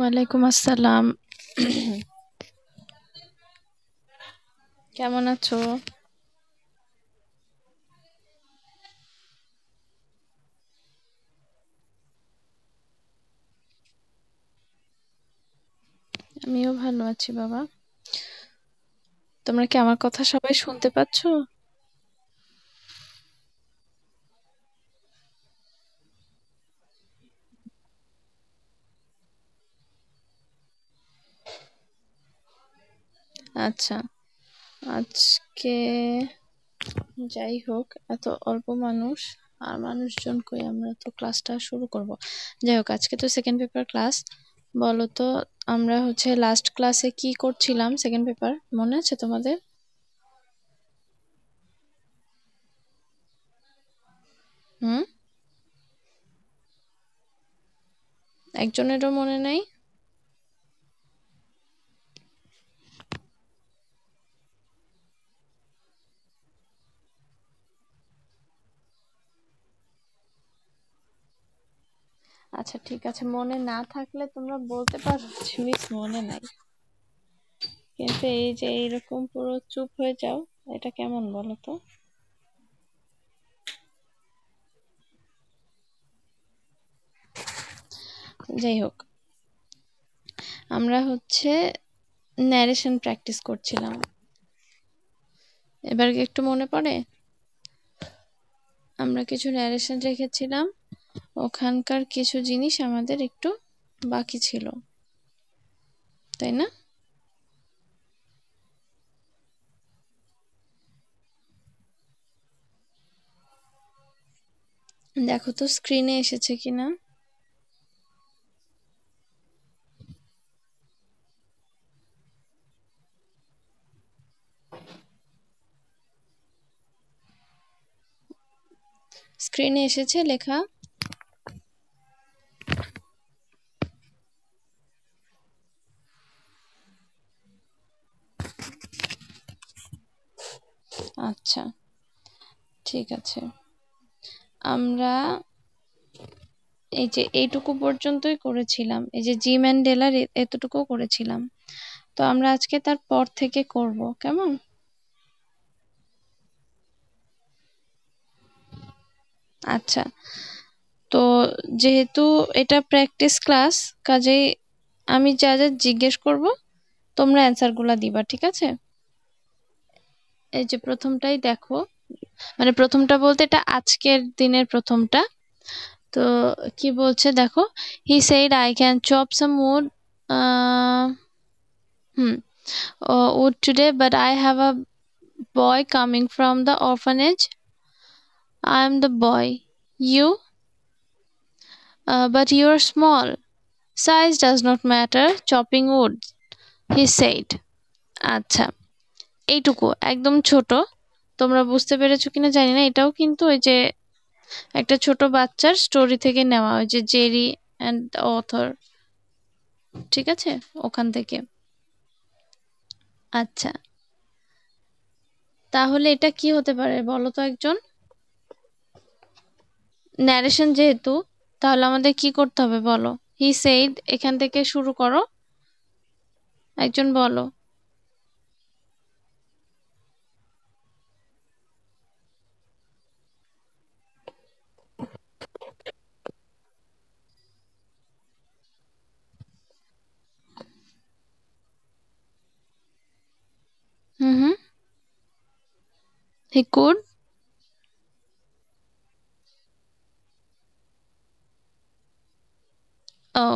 ওয়ালাইকুম আসসালাম কেমন আছো আমিও ভালো আছি বাবা তোমরা কি আমার কথা সবাই শুনতে পাচ্ছ আচ্ছা আজকে যাই হোক এত অল্প মানুষ আর মানুষজন কই আমরা তো ক্লাসটা শুরু করব যাই হোক আজকে তো সেকেন্ড পেপার ক্লাস বলো তো আমরা হচ্ছে লাস্ট ক্লাসে কি করছিলাম সেকেন্ড পেপার মনে আছে তোমাদের হুম একজনেরও মনে নেই আচ্ছা ঠিক আছে মনে না থাকলে তোমরা বলতে পারো মিস মনে নাই কিন্তু এই যে এইরকম পুরো চুপ হয়ে যাও এটা কেমন বলো তো যাই হোক আমরা হচ্ছে ন্যারেশন প্র্যাকটিস করছিলাম এবার একটু মনে পড়ে আমরা কিছু ন্যারেশন রেখেছিলাম ওখানকার কিছু জিনিস আমাদের একটু বাকি ছিল তাই না দেখো তো স্ক্রিনে এসেছে কিনা স্ক্রিনে এসেছে লেখা ঠিক আছে আমরা এই যে এইটুকু পর্যন্তই করেছিলাম এই যে জিম অ্যান্ড ডেলার এতটুকু করেছিলাম তো আমরা আজকে তার পর থেকে করব কেমন আচ্ছা তো যেহেতু এটা প্র্যাকটিস ক্লাস কাজেই আমি যা যা জিজ্ঞেস করব তোমরা অ্যান্সারগুলো দিবা ঠিক আছে এই যে প্রথমটাই দেখো মানে প্রথমটা বলতে এটা আজকের দিনের প্রথমটা তো কি বলছে দেখো he said I can chop some wood hmm wood today but I have a boy coming from the orphanage I am the boy you but you are small size does not matter chopping wood he said আচ্ছা এইটুকু একদম ছোটো তোমরা বুঝতে পেরেছো কিনা জানি না এটাও কিন্তু ওই যে একটা ছোট বাচ্চার স্টোরি থেকে নেওয়া ওই যে জেরি অ্যান্ড অথর ঠিক আছে ওখান থেকে আচ্ছা তাহলে এটা কি হতে পারে বলো তো একজন ন্যারেশন যেহেতু তাহলে আমাদের কি করতে হবে বলো হি সেইড এখান থেকে শুরু করো একজন বলো Mm-hmm. He could.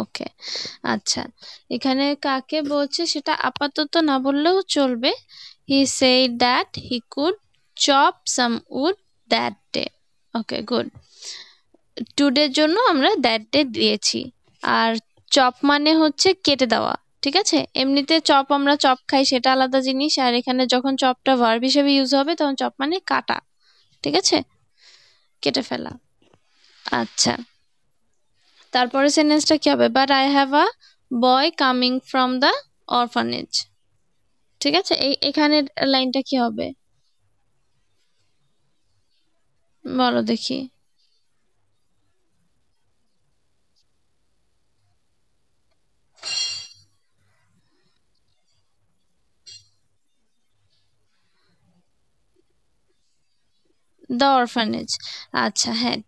ওকে আচ্ছা এখানে কাকে বলছে সেটা আপাতত না বললেও চলবে he said that he could chop some wood that day okay good টুডের জন্য আমরা দ্যাট ডে দিয়েছি আর চপ মানে হচ্ছে কেটে দেওয়া ঠিক আছে এমনিতে চপ আমরা চপ খাই সেটা আলাদা জিনিস আর এখানে যখন চপটা ভার্ব হিসেবে ইউজ হবে তখন চপ মানে কাটা ঠিক আছে কেটে ফেলা আচ্ছা তারপরে সেন্টেন্সটা কি হবে but I have a boy coming from the orphanage ঠিক আছে এই এখানের লাইনটা কি হবে বলো দেখি দ্য অরফানেজ আচ্ছা হ্যাঁ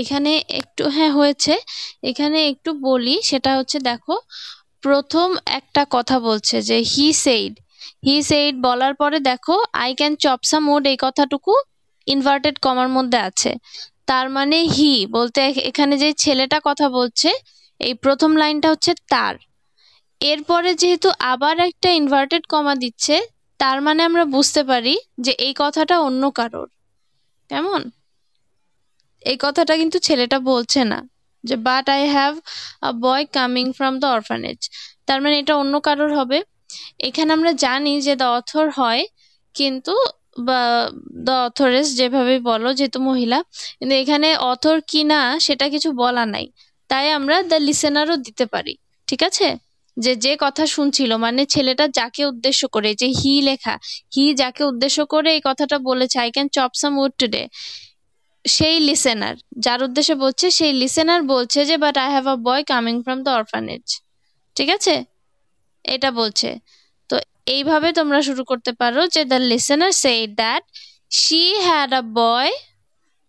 এখানে একটু হ্যাঁ হয়েছে এখানে একটু বলি সেটা হচ্ছে দেখো প্রথম একটা কথা বলছে যে হি সেইড হি সেইড বলার পরে দেখো আই ক্যান চপসা মোড এই কথাটুকু ইনভার্টেড কমার মধ্যে আছে তার মানে হি বলতে এখানে যে ছেলেটা কথা বলছে এই প্রথম লাইনটা হচ্ছে তার এরপরে যেহেতু আবার একটা ইনভার্টেড কমা দিচ্ছে তার মানে আমরা বুঝতে পারি যে এই কথাটা অন্য কারোর কেমন এই কথাটা কিন্তু ছেলেটা বলছে না যে but I have a boy coming from the orphanage তার মানে এটা অন্য কারোর হবে এখানে আমরা জানি যে দ্য অথর হয় কিন্তু বা দ্য অথরেস যেভাবে বলো যেহেতু মহিলা কিন্তু এখানে অথর কি না সেটা কিছু বলা নাই তাই আমরা দ্য লিসেনারও দিতে পারি ঠিক আছে যে যে কথা শুনছিল মানে ছেলেটা যাকে উদ্দেশ্য করে যে হি লেখা হি যাকে উদ্দেশ্য করে এই কথাটা বলেছে I can chop some wood today সেই লিসেনার যার উদ্দেশ্যে বলছে সেই লিসেনার বলছে যে but I have a boy coming from the orphanage ঠিক আছে এটা বলছে তো এইভাবে তোমরা শুরু করতে পারো যে দ্য লিসেনার সে that she had a boy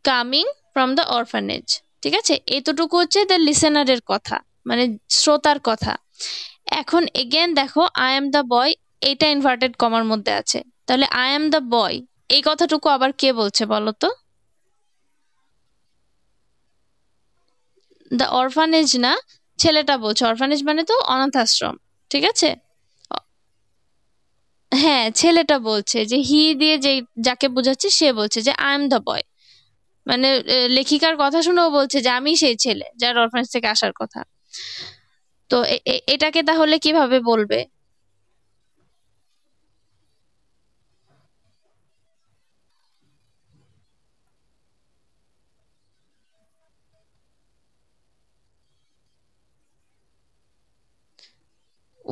coming from the orphanage ঠিক আছে এতটুকু হচ্ছে দ্য লিসেনারের কথা মানে শ্রোতার কথা এখন এগেন দেখো আই এম দ্য বয় এটা ইনভার্টেড কমার মধ্যে আছে তাহলে আই এম দ্য বয় এই কথাটুকু আবার কে বলছে বলো তো দ্য অরফানেজ না ছেলেটা বলছে অরফানেজ মানে তো অনাথ আশ্রম ঠিক আছে হ্যাঁ ছেলেটা বলছে যে হি দিয়ে যে যাকে বোঝাচ্ছে সে বলছে যে আই এম দ্য বয় মানে লেখিকার কথা শুনেও বলছে যে আমি সেই ছেলে যার অরফানেজ থেকে আসার কথা তো এটাকে তাহলে কিভাবে বলবে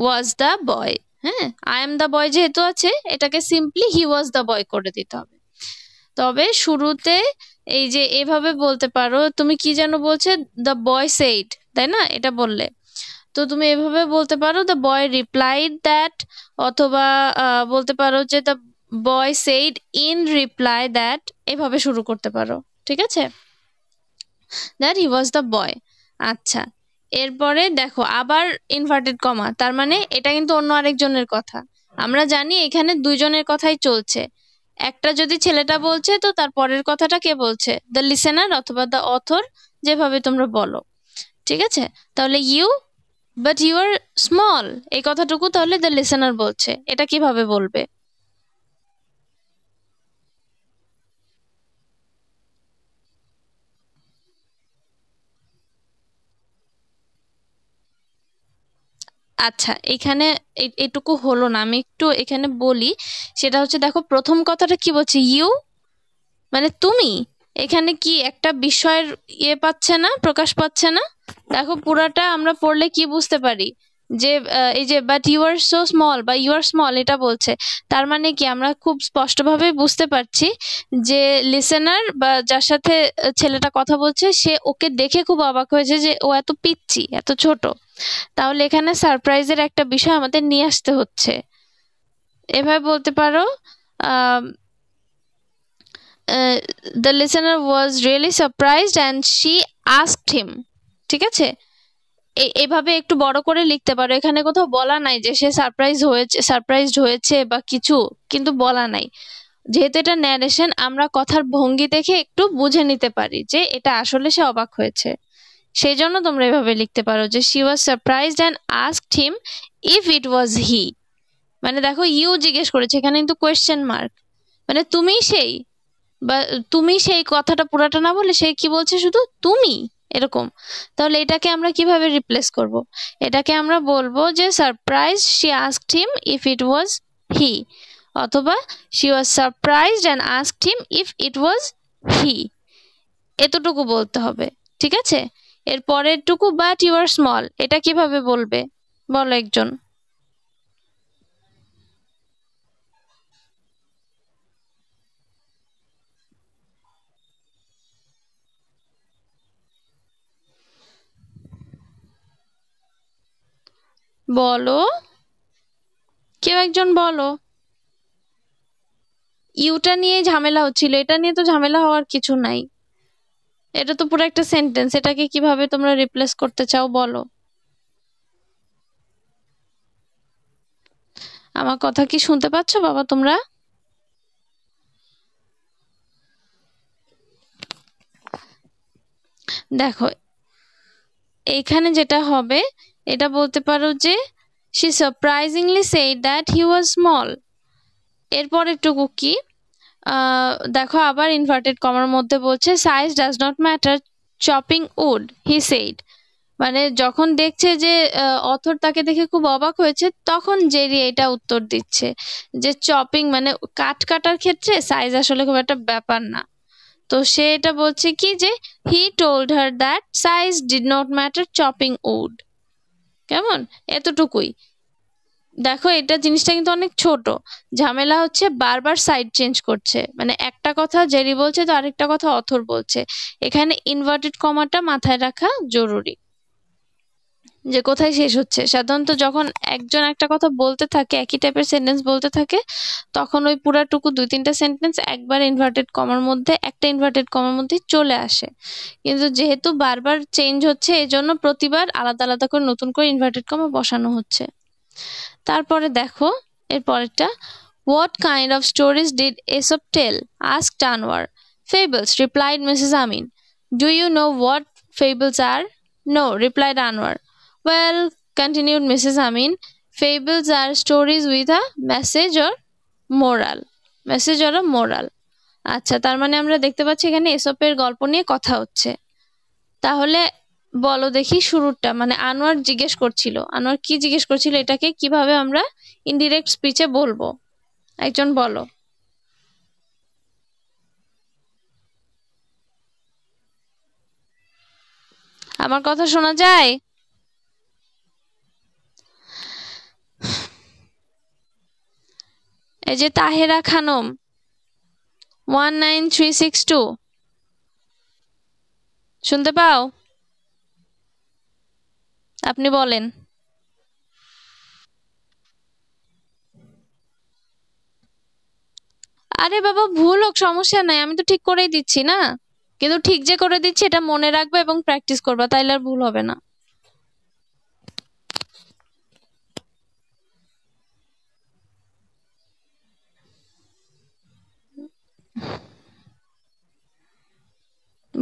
ওয়াজ দ্য বয় হ্যাঁ আই এম দ্য বয় যেহেতু আছে এটাকে simply he was the boy করে দিতে হবে তবে শুরুতে এই যে এভাবে বলতে পারো তুমি কি যেন বলছে দ্য বয় সেইড তাই না এটা বললে তো তুমি এভাবে বলতে পারো দ্য বয় রিপ্লাইড দ্যাট অথবা বলতে পারো যে the boy said in reply that এভাবে শুরু করতে পারো ঠিক আছে that he was the boy আচ্ছা এরপরে দেখো আবার ইনভার্টেড কমা তার মানে এটা কিন্তু অন্য আরেকজনের কথা আমরা জানি এখানে দুইজনের কথাই চলছে একটা যদি ছেলেটা বলছে তো তার পরের কথাটা কে বলছে দ্য লিসেনার অথবা দ্য অথর যেভাবে তোমরা বলো ঠিক আছে তাহলে you but you are small এই কথাটুকু তাহলে দ্য লিসেনার বলছে এটা কিভাবে বলবে আচ্ছা এখানে এটুকু হলো না আমি একটু এখানে বলি সেটা হচ্ছে দেখো প্রথম কথাটা কি বলছে ইউ মানে তুমি এখানে কি একটা বিষয়ের ইয়ে পাচ্ছে না প্রকাশ পাচ্ছে না দেখো পুরাটা আমরা পড়লে কি বুঝতে পারি যে এই যে but you are so small বা ইউ আর স্মল এটা বলছে তার মানে কি আমরা খুব স্পষ্টভাবে বুঝতে পারছি যে লিসেনার বা যার সাথে ছেলেটা কথা বলছে সে ওকে দেখে খুব অবাক হয়েছে যে ও এত পিচ্ছি এত ছোট তাহলে এখানে সারপ্রাইজের একটা বিষয় আমাদের নিয়ে আসতে হচ্ছে এভাবে বলতে পারো the listener was really surprised and she asked him ঠিক আছে এভাবে একটু বড় করে লিখতে পারো এখানে কোথাও বলা নাই যে সে সারপ্রাইজ হয়েছে সারপ্রাইজড হয়েছে বা কিছু কিন্তু বলা নাই যেহেতু এটা ন্যারেশন আমরা কথার ভঙ্গি দেখে একটু বুঝে নিতে পারি যে এটা আসলে সে অবাক হয়েছে সেই জন্য তোমরা এভাবে লিখতে পারো যে she was surprised and asked him if it was he মানে দেখো ইউ জিজ্ঞেস করেছে এখানে কিন্তু কোয়েশ্চেন মার্ক মানে তুমি সেই বা তুমি সেই কথাটা পুরাটা না বলে সে কি বলছে শুধু তুমি এরকম তাহলে এটাকে আমরা কিভাবে রিপ্লেস করব। এটাকে আমরা বলবো যে surprise she asked him if it was he অথবা she was surprised and asked him if it was he এতটুকু বলতে হবে ঠিক আছে এর পরেরটুকু বাট ইউ আর স্মল এটা কিভাবে বলবে বলো একজন বলো কেউ একজন বলো ইউটা নিয়ে ঝামেলা হচ্ছিল এটা নিয়ে তো ঝামেলা হওয়ার কিছু নাই এটা তো পুরো একটা সেন্টেন্স এটাকে কিভাবে তোমরা রিপ্লেস করতে চাও বলো আমার কথা কি শুনতে পাচ্ছ বাবা তোমরা দেখো এইখানে যেটা হবে এটা বলতে পারো যে she surprisingly said that he was small এরপরেরটুকু কি দেখো আবার ইনভার্টেড কমার মধ্যে বলছে size does not matter chopping wood he said মানে যখন দেখছে যে অথর তাকে দেখে খুব অবাক হয়েছে তখন জেরি এটা উত্তর দিচ্ছে যে চপিং মানে কাট কাটার ক্ষেত্রে সাইজ আসলে খুব একটা ব্যাপার না তো সে এটা বলছে কি যে he told her that size did not matter chopping wood কেমন এতটুকুই দেখো এটা জিনিসটা কিন্তু অনেক ছোট ঝামেলা হচ্ছে বারবার সাইড চেঞ্জ করছে মানে একটা কথা জেরি বলছে তো আরেকটা কথা অথর বলছে এখানে ইনভার্টেড কমাটা মাথায় রাখা জরুরি যে কোথায় শেষ হচ্ছে সাধারণত যখন একজন একটা কথা বলতে থাকে একই টাইপের সেন্টেন্স বলতে থাকে তখন ওই পুরাটুকু দুই তিনটা সেন্টেন্স একবার ইনভার্টেড কমার মধ্যে একটা ইনভার্টেড কমার মধ্যে চলে আসে কিন্তু যেহেতু বারবার চেঞ্জ হচ্ছে এজন্য প্রতিবার আলাদা আলাদা করে নতুন করে ইনভার্টেড কমা বসানো হচ্ছে তারপরে দেখো এর পরেরটা what kind of stories did Aesop tell asked Anwar fables replied Mrs Amin do you know what fables are no replied Anwar Well, continued Mrs. Amin, fables are stories with a message or moral. Message or a moral. আচ্ছা তার মানে আমরা দেখতে পাচ্ছি এখানে এসপের গল্প নিয়ে কথা হচ্ছে তাহলে বলো দেখি শুরুটা মানে আনোয়ার জিজ্ঞেস করছিল আনোয়ার কি জিজ্ঞেস করছিল এটাকে কিভাবে আমরা ইনডিরেক্ট স্পিচে বলবো একজন বলো আমার কথা শোনা যায় এই যে Tahera Khanam one nine three six two শুনতে পাও আপনি বলেন আরে বাবা ভুল হোক সমস্যা নাই আমি তো ঠিক করেই দিচ্ছি না কিন্তু ঠিক যে করে দিচ্ছি এটা মনে রাখবে এবং প্র্যাকটিস করবা তাইলে আর ভুল হবে না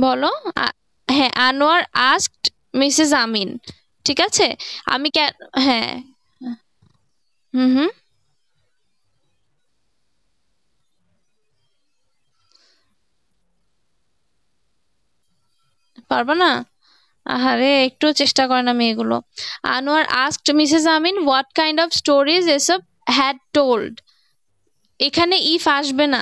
বলো হ্যাঁ আনোয়ার আস্কড মিসেস আমিন ঠিক আছে আমি কেন হ্যাঁ হুম হুম পারবো না আহারে একটু চেষ্টা করে না মেয়েগুলো Anwar asked Mrs Amin what kind of stories Aesop had told এখানে ইফ আসবে না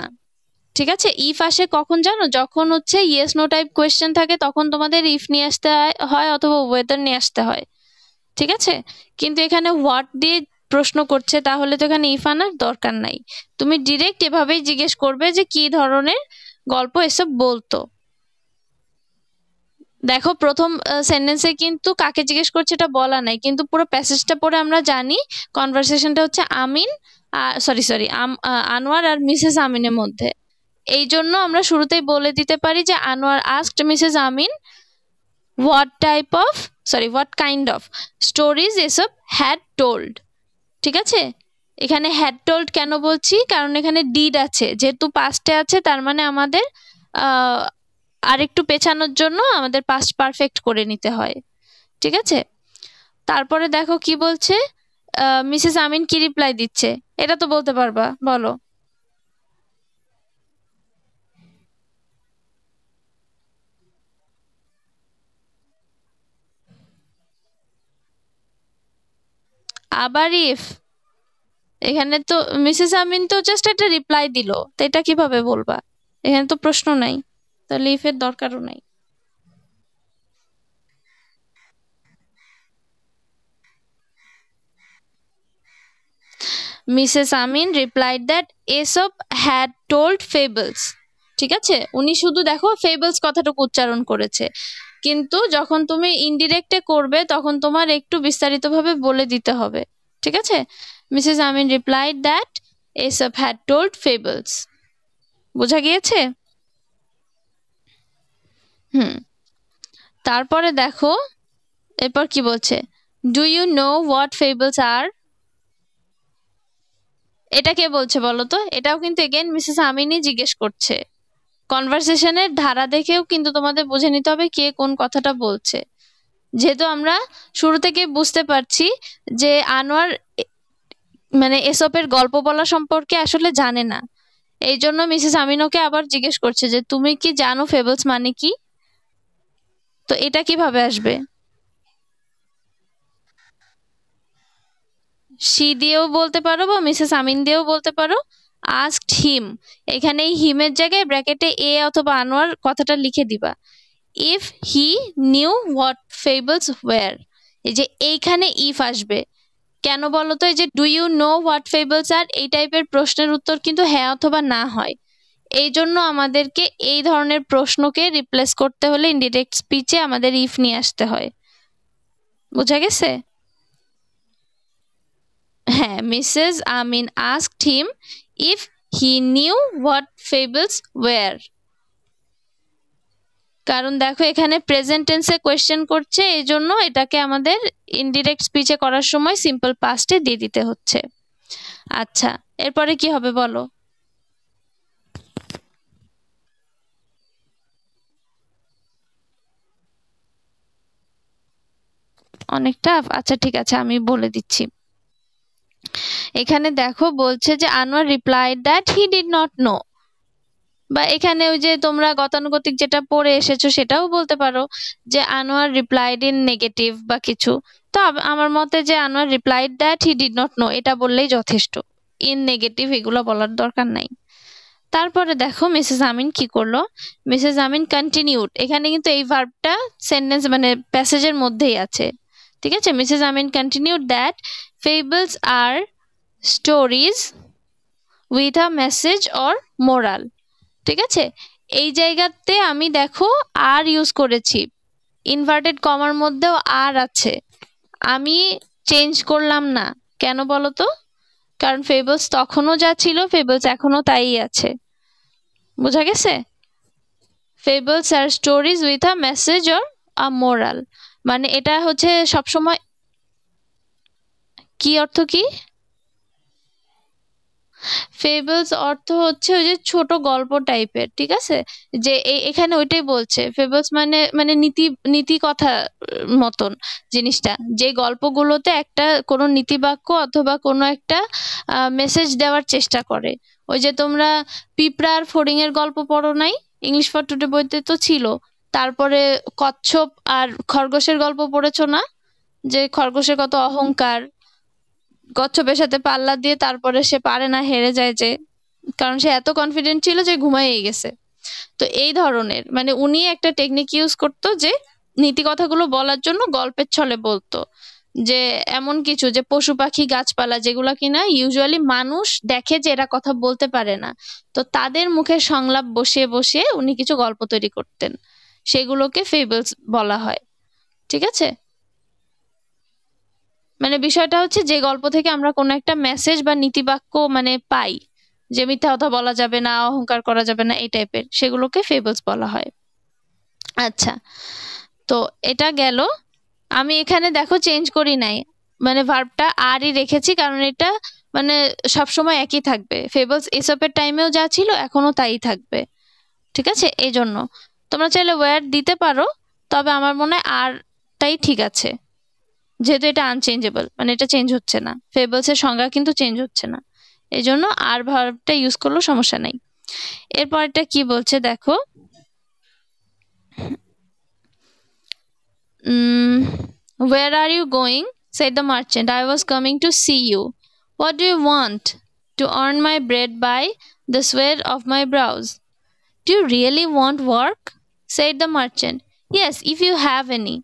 ঠিক আছে ইফ আসে কখন জানো যখন হচ্ছে ইয়েস নো টাইপ কোয়েশ্চেন থাকে তখন তোমাদের ইফ নিয়ে আসতে হয় অথবা ওয়েদার নিয়ে আসতে হয় ঠিক আছে কিন্তু এখানে হোয়াট দিয়ে প্রশ্ন করছে তাহলে তো এখানে ইফ আনার দরকার নাই তুমি ডিরেক্ট এভাবেই জিজ্ঞেস করবে যে কি ধরনের গল্প এসব বলতো দেখো প্রথম সেন্টেন্সে কিন্তু কাকে জিজ্ঞেস করছে এটা বলা নাই কিন্তু পুরো প্যাসেজটা পরে আমরা জানি কনভারসেশনটা হচ্ছে আমিন সরি সরি আনোয়ার আর মিসেস আমিনের মধ্যে এই জন্য আমরা শুরুতেই বলে দিতে পারি যে Anwar asked Mrs Amin what type of sorry what kind of stories Aesop had told ঠিক আছে এখানে হ্যাড টোল্ড কেন বলছি কারণ এখানে ডিড আছে যেহেতু পাস্টে আছে তার মানে আমাদের আরেকটু পেছানোর জন্য আমাদের পাস্ট পারফেক্ট করে নিতে হয় ঠিক আছে তারপরে দেখো কি বলছে মিসেস আমিন কি রিপ্লাই দিচ্ছে এটা তো বলতে পারবা বলো আবার ইফ এখানে তো মিসেস আমিন তো জাস্ট একটা রিপ্লাই দিল তো এটা কিভাবে বলবা এখানে তো প্রশ্ন নাই তাহলে ইফের দরকারও নাই Mrs Amin replied that Aesop had told fables ঠিক আছে উনি শুধু দেখো ফেবলস কথাটুকু উচ্চারণ করেছে কিন্তু যখন তুমি ইনডিরেক্টে করবে তখন তোমার একটু বিস্তারিতভাবে বলে দিতে হবে ঠিক আছে Mrs Amin replied that Aesop had told fables বোঝা গিয়েছে হুম তারপরে দেখো এরপর কি বলছে do you know what fables are এটা কে বলছে বলো তো এটাও কিন্তু এগেন মিসেস আমিনই জিজ্ঞেস করছে কনভারসেশনের ধারা দেখেও কিন্তু তোমাদের বুঝে নিতে হবে কে কোন কথাটা বলছে যেহেতু আমরা শুরু থেকে বুঝতে পারছি যে আনোয়ার মানে এসপের গল্প বলা সম্পর্কে আসলে জানে না এই জন্য মিসেস আমিনোকে আবার জিজ্ঞেস করছে যে তুমি কি জানো ফেবলস মানে কি তো এটা কিভাবে আসবে সি দিয়েও বলতে পারো বা মিসেস আমিন দিয়েও বলতে পারো আস্কড হিম এখানে হিমের জায়গায় ব্র্যাকেটে এ অথবা আনোয়ার কথাটা লিখে দিবা if he knew what fables were এই যে এইখানে ইফ আসবে কেন বলো তো এই যে do you know what fables are এই টাইপের প্রশ্নের উত্তর কিন্তু হ্যাঁ অথবা না হয় এই জন্য আমাদেরকে এই ধরনের প্রশ্নকে রিপ্লেস করতে হলে ইনডিরেক্ট স্পিচে আমাদের ইফ নিয়ে আসতে হয় বোঝা গেছে হ্যাঁ Mrs Amin asked him if he knew what fables were কারণ দেখো এখানে প্রেজেন্ট টেন্সে কোয়েশ্চেন করছে এই জন্য এটাকে আমাদের ইনডিরেক্ট স্পিচে করার সময় সিম্পল পাস্টে দিয়ে দিতে হচ্ছে আচ্ছা এরপরে কি হবে বলো অনেকটা আচ্ছা ঠিক আছে আমি বলে দিচ্ছি এখানে দেখো বলছে যে Anwar replied that he did not know বা এখানে ওই যে তোমরা গতানুগতিক যেটা পড়ে এসেছো সেটাও বলতে পারো যে আনোয়ার রিপ্লাইড ইন নেগেটিভ বা কিছু তো আমার মতে যে Anwar replied that he did not know এটা বললেই যথেষ্ট ইন নেগেটিভ এগুলো বলার দরকার নাই তারপরে দেখো মিসেস আমিন কি করলো মিসেস আমিন কন্টিনিউড এখানে কিন্তু এই ভার্বটা সেন্টেন্স মানে প্যাসেজের মধ্যেই আছে ঠিক আছে Mrs Amin continued that fables are stories with a message or moral ঠিক আছে এই জায়গাতে আমি দেখো আর ইউজ করেছি ইনভার্টেড কমার মধ্যেও আর আছে আমি চেঞ্জ করলাম না কেন বলো তো কারণ ফেবলস তখনও যা ছিল ফেবলস এখনও তাই আছে বোঝা গেছে fables are stories with a message or a moral মানে এটা হচ্ছে সবসময় কি অর্থ কি ফেবলস অর্থ হচ্ছে ওই যে ছোট গল্প টাইপের ঠিক আছে যে এখানে ওইটাই বলছে ফেবলস মানে মানে নীতি নীতি কথা মতন জিনিসটা যে গল্পগুলোতে একটা কোনো নীতিবাক্য অথবা কোনো একটা মেসেজ দেওয়ার চেষ্টা করে ওই যে তোমরা পিঁপড়া আর ফড়িং এর গল্প পড়ো নাই ইংলিশ ফর টুডে বইতে তো ছিল তারপরে কচ্ছপ আর খরগোশের গল্প পড়েছো না যে খরগোশের কত অহংকার কচ্ছপের সাথে পাল্লা দিয়ে তারপরে সে পারে না হেরে যায় যে কারণ সে এত কনফিডেন্ট ছিল যে ঘুমাইয়ে গেছে তো এই ধরনের মানে উনি একটা টেকনিক ইউজ করতো যে নীতি কথাগুলো বলার জন্য গল্পের ছলে বলতো যে এমন কিছু যে পশু পাখি গাছপালা যেগুলো কিনা ইউজুয়ালি মানুষ দেখে যে এরা কথা বলতে পারে না তো তাদের মুখে সংলাপ বসিয়ে বসিয়ে উনি কিছু গল্প তৈরি করতেন সেগুলোকে ফেবলস বলা হয় ঠিক আছে মানে বিষয়টা হচ্ছে যে গল্প থেকে আমরা কোনো একটা মেসেজ বা নীতিবাক্য মানে পাই যে মিথ্যা কথা বলা যাবে না অহংকার করা যাবে না এই টাইপের সেগুলোকে ফেবলস বলা হয় আচ্ছা তো এটা গেল আমি এখানে দেখো চেঞ্জ করি নাই মানে ভার্বটা আরই রেখেছি কারণ এটা মানে সবসময় একই থাকবে ফেবলস এসবের টাইমেও যা ছিল এখনও তাই থাকবে ঠিক আছে এই জন্য তোমরা চাইলে ওয়্যার দিতে পারো তবে আমার মনে হয় আরটাই ঠিক আছে যেহেতু এটা আনচেঞ্জেবল মানে এটা চেঞ্জ হচ্ছে না ফেবলসের সংজ্ঞা কিন্তু চেঞ্জ হচ্ছে না এই জন্য আর ভার্বটা ইউজ করলেও সমস্যা নাই এরপরটা কি বলছে দেখো where are you going said the merchant, I was coming to see you. What do you want? To earn my bread by the sweat of my brows. Do you really want work? said the merchant. Yes, if you have any.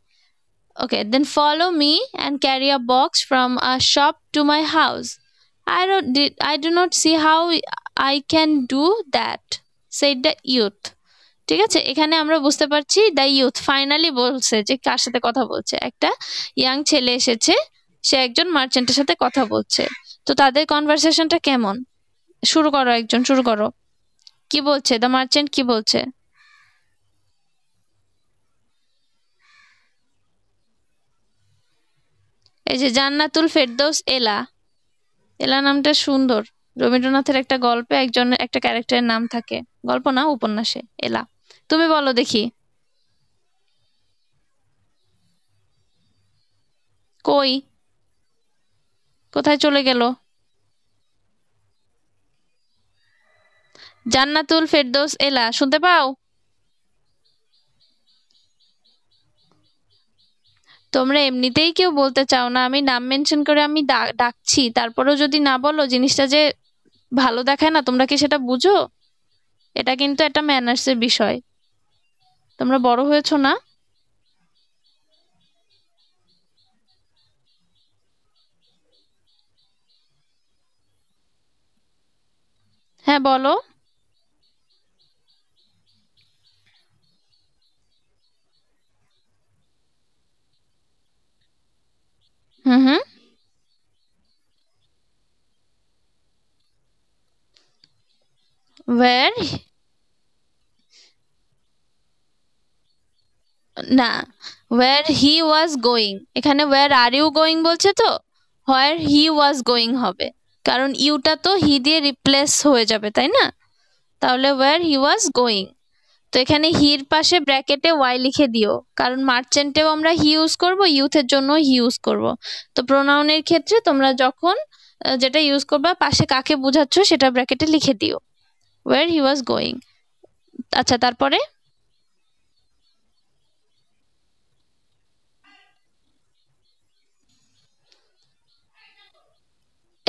Okay, then follow me and carry a box from a shop to my house. I don't did I do not see how I can do that, said the youth. ঠিক আছে এখানে আমরা বুঝতে পারছি the youth finally বলছে যে কার সাথে কথা বলছে একটা ইয়াং ছেলে এসেছে সে একজন মার্চেন্টের সাথে কথা বলছে তো তাদের কনভারসেশনটা কেমন শুরু করো একজন শুরু করো কি বলছে দ্য মার্চেন্ট কি বলছে এই যে জান্নাতুল ফেরদৌস এলা এলা নামটা সুন্দর রবীন্দ্রনাথের একটা গল্পে একজন একটা ক্যারেক্টারের নাম থাকে গল্প না উপন্যাসে এলা তুমি বলো দেখি কই কোথায় চলে গেল জান্নাতুল ফেরদৌস এলা শুনতে পাও তোমরা এমনিতেই কেউ বলতে চাও না আমি নাম মেনশন করে আমি ডাকছি তারপরেও যদি না বলো জিনিসটা যে ভালো দেখায় না তোমরা কি সেটা বুঝো এটা কিন্তু একটা ম্যানার্সের বিষয় তোমরা বড় হয়েছো না হ্যাঁ বলো where না ওয়ার হি ওয়াজ গোয়িং এখানে ওয়ার আর ইউ গোয়িং বলছে তো where হি ওয়াজ গোয়িং হবে কারণ ইউটা তো হি দিয়ে রিপ্লেস হয়ে যাবে তাই না তাহলে ওয়ার হি ওয়াজ গোয়িং তো এখানে হির পাশে ব্র্যাকেটে ওয়াই লিখে দিও কারণ মার্চেন্টেও আমরা হি ইউজ করবো ইউথের জন্য হি ইউজ করব তো প্রোনাউনের ক্ষেত্রে তোমরা যখন যেটা ইউজ করবা পাশে কাকে বোঝাচ্ছ সেটা ব্র্যাকেটে লিখে দিও where he was going আচ্ছা তারপরে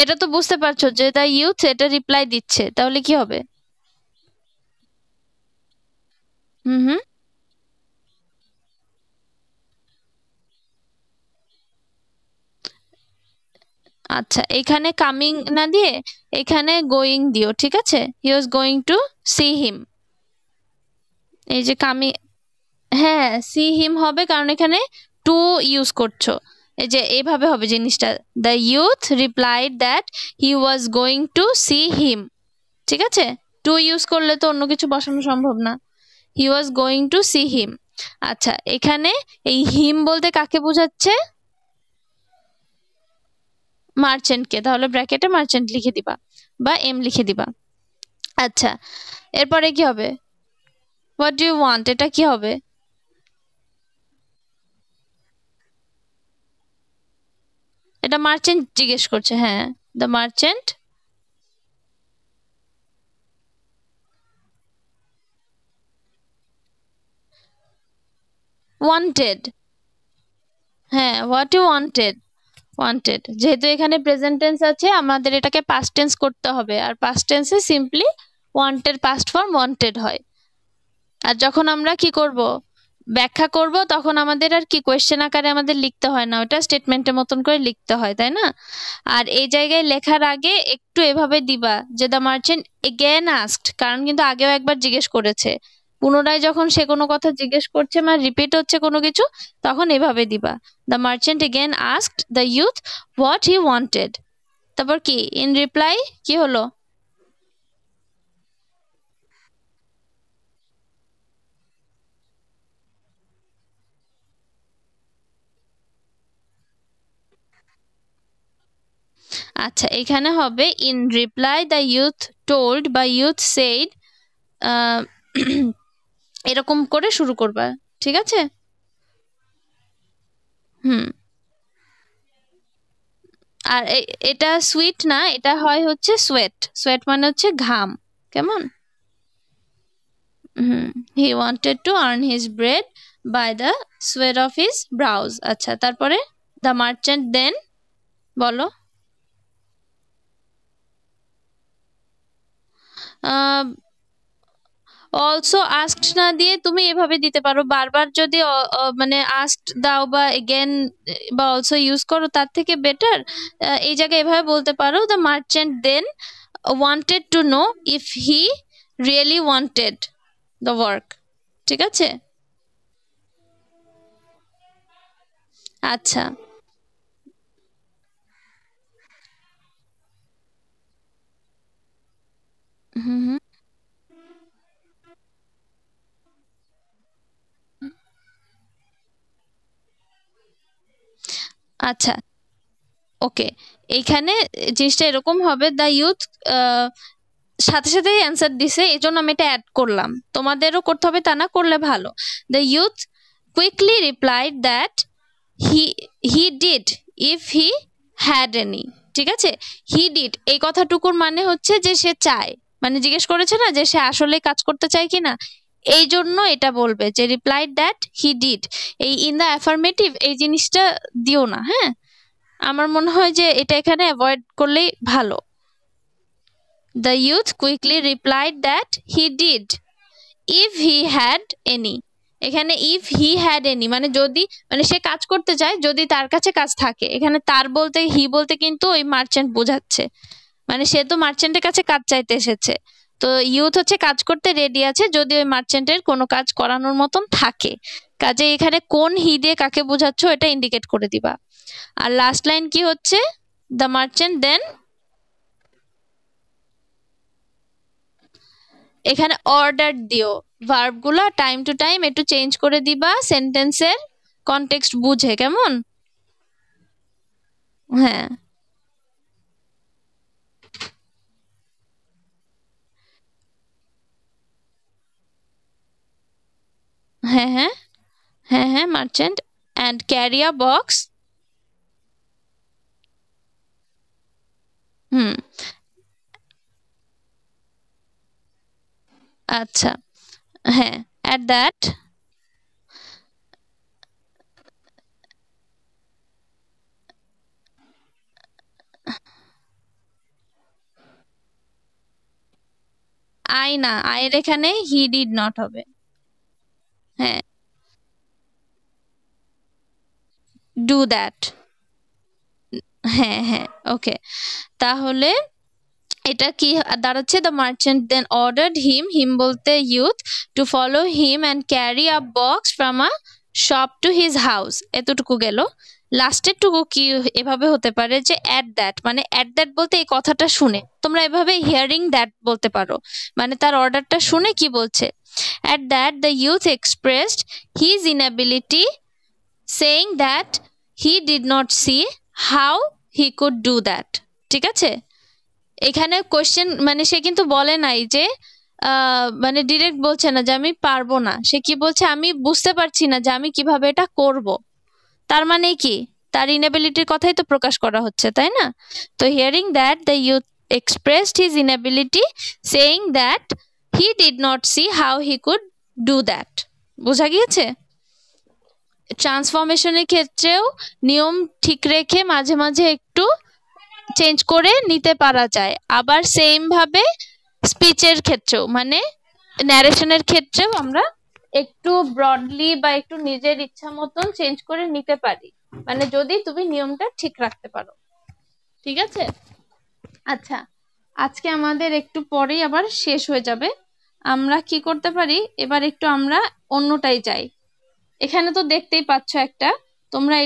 এটা তো বুঝতে পারছো যে দা ইউথ এটা রিপ্লাই দিচ্ছে তাহলে কি হবে হুম হুম আচ্ছা এখানে কামিং না দিয়ে এখানে গোয়িং দিও ঠিক আছে he was going to see him এই যে কামিং হ্যাঁ সি হিম হবে কারণ এখানে টু ইউজ করছো এই যে এভাবে হবে জিনিসটা the youth replied that he was going to see him ঠিক আছে টু ইউজ করলে তো অন্য কিছু বসানো সম্ভব না he was going to see him আচ্ছা এখানে এই হিম বলতে কাকে বোঝাচ্ছে মার্চেন্টকে তাহলে ব্র্যাকেটে মার্চেন্ট লিখে দিবা বা এম লিখে দিবা আচ্ছা এরপরে কি হবে হোয়াট ডু ইউ ওয়ান্ট এটা কি হবে এটা মার্চেন্ট জিজ্ঞেস করছে হ্যাঁ দ্য মার্চেন্ট ওয়ান্টেড হ্যাঁ হোয়াট ইউ ওয়ান্টেড ওয়ান্টেড যেহেতু এখানে প্রেজেন্ট টেন্স আছে আমাদের এটাকে পাস্ট টেন্স করতে হবে আর পাস্ট টেন্সে simply wanted past form wanted হয় আর যখন আমরা কি করব ব্যাখ্যা করব তখন আমাদের আর কি কোয়েশ্চেন আকারে আমাদের লিখতে হয় না ওটা স্টেটমেন্টের মতন করে লিখতে হয় তাই না আর এই জায়গায় লেখার আগে একটু এভাবে দিবা যে দ্য মার্চেন্ট এগেন আস্কড কারণ কিন্তু আগেও একবার জিজ্ঞেস করেছে পুনরায় যখন সে কোনো কথা জিজ্ঞেস করছে মানে রিপিট হচ্ছে কোনো কিছু তখন এভাবে দিবা the merchant again asked the youth what he wanted তারপর কি ইন রিপ্লাই কি হলো আচ্ছা এখানে হবে in reply the youth told বা ইউথ সেইড এরকম করে শুরু করবা ঠিক আছে হুম আর এটা সুইট না এটা হয় হচ্ছে সোয়েট সোয়েট মানে হচ্ছে ঘাম কেমন হুম he wanted to earn his bread by the sweat of his brows আচ্ছা তারপরে দ্য মার্চেন্ট দেন বলো আহ অলসো আস্কড না দিয়ে তুমি এভাবে দিতে পারো বারবার যদি মানে আস্কড দাও বা এগেন বা অলসো ইউজ করো তার থেকে বেটার এই জায়গায় এভাবে বলতে পারো the merchant then wanted to know if he really wanted the work ঠিক আছে আচ্ছা হুম হুম আচ্ছা ওকে এইখানে জিনিসটা এরকম হবে দ্য ইউথ সাথে সাথেই অ্যান্সার দিছে এই জন্য আমি এটা অ্যাড করলাম তোমাদেরও করতে হবে তা না করলে ভালো the youth quickly replied that he he did if he had any ঠিক আছে হি ডিড এই কথাটুকুর মানে হচ্ছে যে সে চায় মানে জিজ্ঞেস করেছে না যে সে আসলে কাজ করতে চায় কি না এই জন্য এটা বলবে যে রিপ্লাই দ্যাট হি ডিড এই ইন দ্য অ্যাফার্মেটিভ এই জিনিসটা দিও না হ্যাঁ আমার মনে হয় যে এটা এখানে অ্যাভয়েড করলেই ভালো the youth quickly replied that he did if he had any এখানে ইফ হি হ্যাড এনি মানে যদি মানে সে কাজ করতে চায় যদি তার কাছে কাজ থাকে এখানে তার বলতে হি বলতে কিন্তু ওই মার্চেন্ট বোঝাচ্ছে মানে সে তো মার্চেন্টের কাছে কাজ চাইতে এসেছে তো ইউথ হচ্ছে কাজ করতে রেডি আছে যদি ওই মার্চেন্টের কোনো কাজ করানোর মতন থাকে কাজে এখানে কোন হি দিয়ে কাকে বোঝাচ্ছ এটা ইন্ডিকেট করে দিবা আর লাস্ট লাইন কি হচ্ছে দ্য মার্চেন্ট দেন এখানে অর্ডার দিও ভার্বগুলো টাইম টু টাইম একটু চেঞ্জ করে দিবা সেন্টেন্সের কনটেক্সট বুঝে কেমন হ্যাঁ content and carrier box hmm acha hai at that আই না আয়ের এখানে হি ডিড নট হবে হ্যাঁ ডু দ্যাট হ্যাঁ হ্যাঁ ওকে তাহলে এটা কি দাঁড়াচ্ছে the merchant then order him him বলতে youth to follow him and carry a box from a shop to his house এতটুকু গেল লাস্টের টুকু কি এভাবে হতে পারে যে অ্যাট দ্যাট মানে অ্যাট দ্যাট বলতে এই কথাটা শুনে তোমরা এভাবে হিয়ারিং দ্যাট বলতে পারো মানে তার অর্ডারটা শুনে কি বলছে at that the youth expressed his inability saying that he did not see how he could do that ঠিক আছে এখানে কোয়েশ্চেন মানে সে কিন্তু বলে নাই যে মানে ডিরেক্ট বলছে না যে আমি পারবো না সে কি বলছে আমি বুঝতে পারছি না যে আমি কিভাবে এটা করব। তার মানে কি তার ইনএবিলিটির কথাই তো প্রকাশ করা হচ্ছে তাই না তো hearing that the youth expressed his inability saying that he did not see how he could do that বোঝা গিয়েছে ট্রান্সফরমেশনের ক্ষেত্রেও নিয়ম ঠিক রেখে মাঝে মাঝে একটু চেঞ্জ করে নিতে পারা যায় আবার সেমভাবে স্পিচের ক্ষেত্রেও মানে ন্যারেশনের ক্ষেত্রেও আমরা একটু ব্রডলি বা একটু নিজের ইচ্ছা মতন চেঞ্জ করে নিতে পারি মানে যদি তুমি নিয়মটা ঠিক রাখতে পারো ঠিক আছে আচ্ছা আজকে আমাদের একটু পরেই আবার শেষ হয়ে যাবে আমরা কি করতে পারি এবার একটু আমরা অন্যটাই যাই এখানে তো দেখতেই পাচ্ছ একটা তোমরা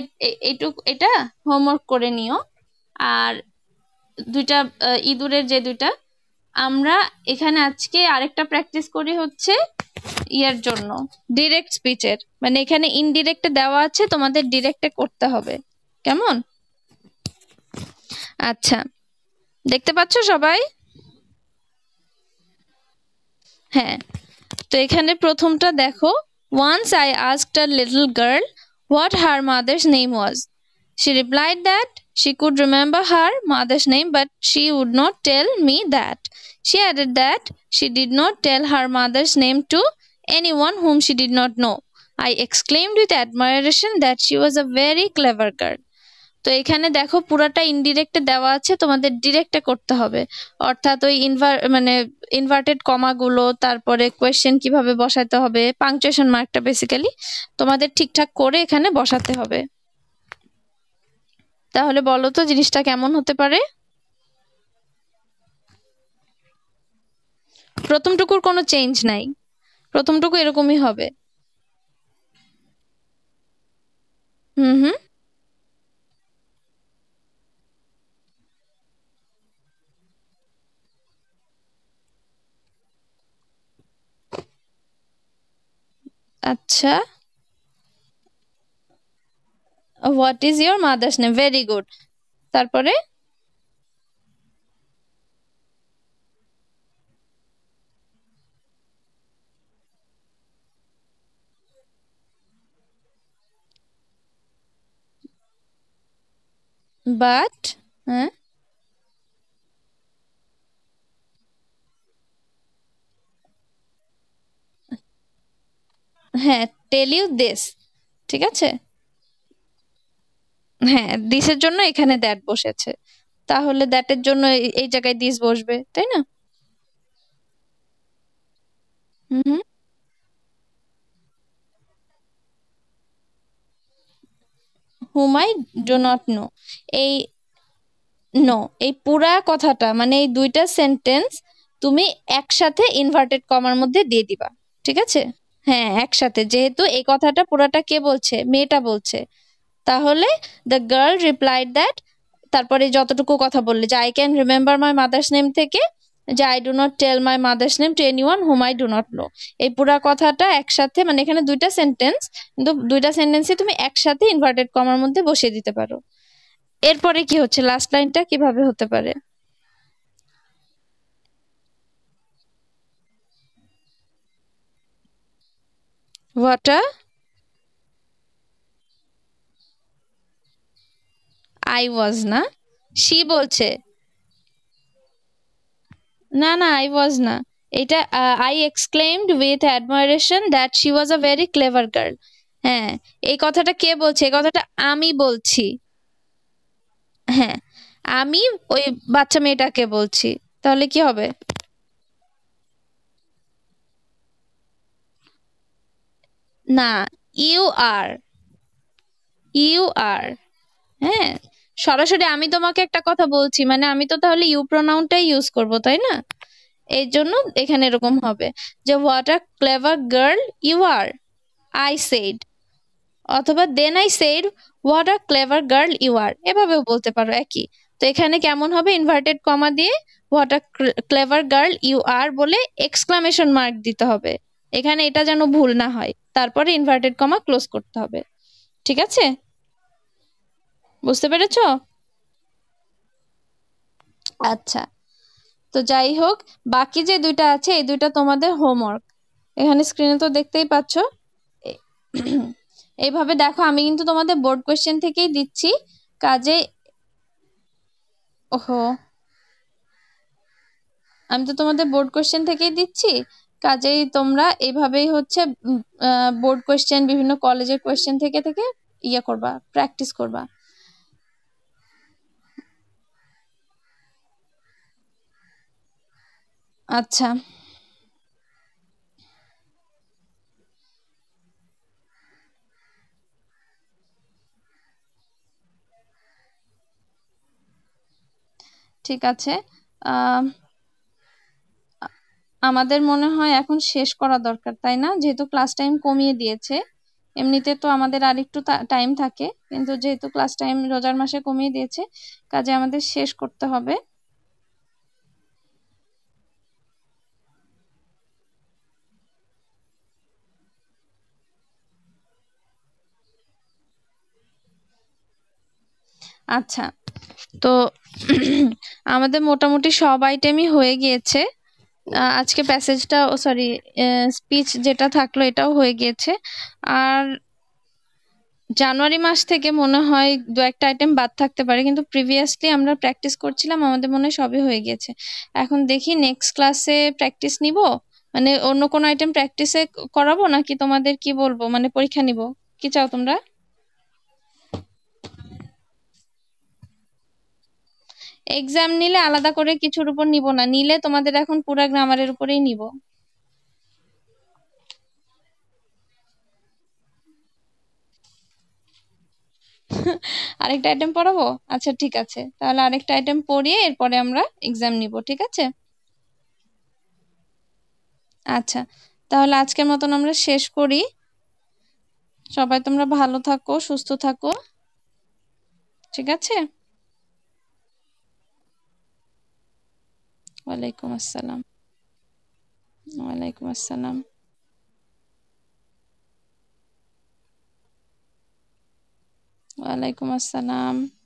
এইটুক এটা হোমওয়ার্ক করে নিও আর দুইটা ইঁদুরের যে দুইটা আমরা এখানে আজকে আরেকটা প্র্যাকটিস করি হচ্ছে ইয়ার জন্য ডিরেক্ট স্পিচের মানে এখানে ইনডিরেক্টে দেওয়া আছে তোমাদের ডিরেক্টে করতে হবে কেমন আচ্ছা দেখতে পাচ্ছ সবাই হ্যাঁ তো এখানে প্রথমটা দেখো Once I asked a little girl what her mother's name was. She replied that she could remember her mother's name, but she would not tell me that. She added that she did not tell her mother's name to anyone whom she did not know. I exclaimed with admiration that she was a very clever girl. তো এখানে দেখো পুরাটা ইনডিরেক্টে দেওয়া আছে তোমাদের ডিরেক্টে করতে হবে অর্থাৎ ওই ইনভার মানে ইনভার্টেড কমাগুলো তারপরে কোয়েশ্চেন কিভাবে বসাতে হবে পাংচুয়েশন মার্কটা বেসিক্যালি তোমাদের ঠিকঠাক করে এখানে বসাতে হবে তাহলে বলো তো জিনিসটা কেমন হতে পারে প্রথমটুকুর কোনো চেঞ্জ নাই প্রথমটুকু এরকমই হবে হুম হুম अच्छा what is your mother's name very good তারপরে but huh? হ্যাঁ টেল ইউ দিস ঠিক আছে হ্যাঁ দিসের জন্য এখানে দ্যাট বসেছে তাহলে দ্যাটের জন্য এই জায়গায় দিস বসবে তাই না হুম হুম আই ডো নট নো এই নো এই পুরা কথাটা মানে এই দুইটা সেন্টেন্স তুমি একসাথে ইনভার্টেড কমার মধ্যে দিয়ে দিবা ঠিক আছে হ্যাঁ একসাথে যেহেতু এই কথাটা পুরাটা কে বলছে মেয়েটা বলছে তাহলে দ্য গার্ল রিপ্লাইড দ্যাট তারপরে যতটুকু কথা বললে যে I can remember my mother's name থেকে যে I do not tell my mother's name to anyone home I do not know এই পুরা কথাটা একসাথে মানে এখানে দুইটা সেন্টেন্স কিন্তু দুইটা সেন্টেন্সে তুমি একসাথে ইনভার্টেড কমার মধ্যে বসিয়ে দিতে পারো এরপরে কি হচ্ছে লাস্ট লাইনটা কিভাবে হতে পারে water uh? I was না she বলছে না না আই na না এটা uh, i exclaimed with admiration that she was a very clever girl হ্যাঁ এই কথাটা কে বলছে এই কথাটা আমি বলছি হ্যাঁ আমি ওই বাচ্চা মেয়েটাকে বলছি তাহলে কি হবে না ইউ আর ইউ আর হ্যাঁ সরাসরি আমি তোমাকে একটা কথা বলছি মানে আমি তো তাহলে ইউ প্রোনাউনটাই ইউজ করব তাই না এর জন্য এখানে এরকম হবে যে what a clever girl you are I said অথবা then I said what a clever girl you are এভাবেও বলতে পারো একই তো এখানে কেমন হবে ইনভার্টেড কমা দিয়ে what a clever girl you are বলে এক্সক্লামেশন মার্ক দিতে হবে এখানে এটা যেন ভুল না হয় তারপরে ইনভার্টেড কমা ক্লোজ করতে হবে ঠিক আছে বুঝতে পেরেছ আচ্ছা তো যাই হোক বাকি যে দুইটা আছে এই দুইটা তোমাদের হোমওয়ার্ক এখানে স্ক্রিনে তো দেখতেই পাচ্ছ এইভাবে দেখো আমি কিন্তু তোমাদের বোর্ড কোয়েশ্চেন থেকেই দিচ্ছি কাজে ওহো আমি তো তোমাদের বোর্ড কোয়েশ্চেন থেকেই দিচ্ছি কাজেই তোমরা এভাবেই হচ্ছে বোর্ড কোয়েশ্চেন বিভিন্ন কলেজের কোয়েশ্চেন থেকে থেকে ইয়ে করবা প্র্যাকটিস করবা আচ্ছা ঠিক আছে আহ আমাদের মনে হয় এখন শেষ করা দরকার তাই না যেহেতু ক্লাস টাইম কমিয়ে দিয়েছে এমনিতে তো আমাদের আর একটু টাইম থাকে কিন্তু যেহেতু ক্লাস টাইম রোজার মাসে কমিয়ে দিয়েছে কাজে আমাদের শেষ করতে হবে আচ্ছা তো আমাদের মোটামুটি সব আইটেমই হয়ে গিয়েছে আজকে প্যাসেজটা ও সরি স্পিচ যেটা থাকলো এটাও হয়ে গিয়েছে আর জানুয়ারি মাস থেকে মনে হয় দু একটা আইটেম বাদ থাকতে পারে কিন্তু প্রিভিয়াসলি আমরা প্র্যাকটিস করছিলাম আমাদের মনে হয় সবই হয়ে গিয়েছে এখন দেখি নেক্সট ক্লাসে প্র্যাকটিস নিব মানে অন্য কোনো আইটেম প্র্যাকটিসে করাবো নাকি তোমাদের কি বলবো মানে পরীক্ষা নিব কি চাও তোমরা এক্সাম নিলে আলাদা করে কিছুর উপর নিব না নিলে তোমাদের এখন পুরা গ্রামারের উপরেই নিব আরেকটা আইটেম পড়াবো আচ্ছা ঠিক আছে তাহলে আরেকটা আইটেম পড়িয়ে এরপরে আমরা এক্সাম নিব ঠিক আছে আচ্ছা তাহলে আজকের মতন আমরা শেষ করি সবাই তোমরা ভালো থাকো সুস্থ থাকো ঠিক আছে وعليكم السلام وعليكم السلام وعليكم السلام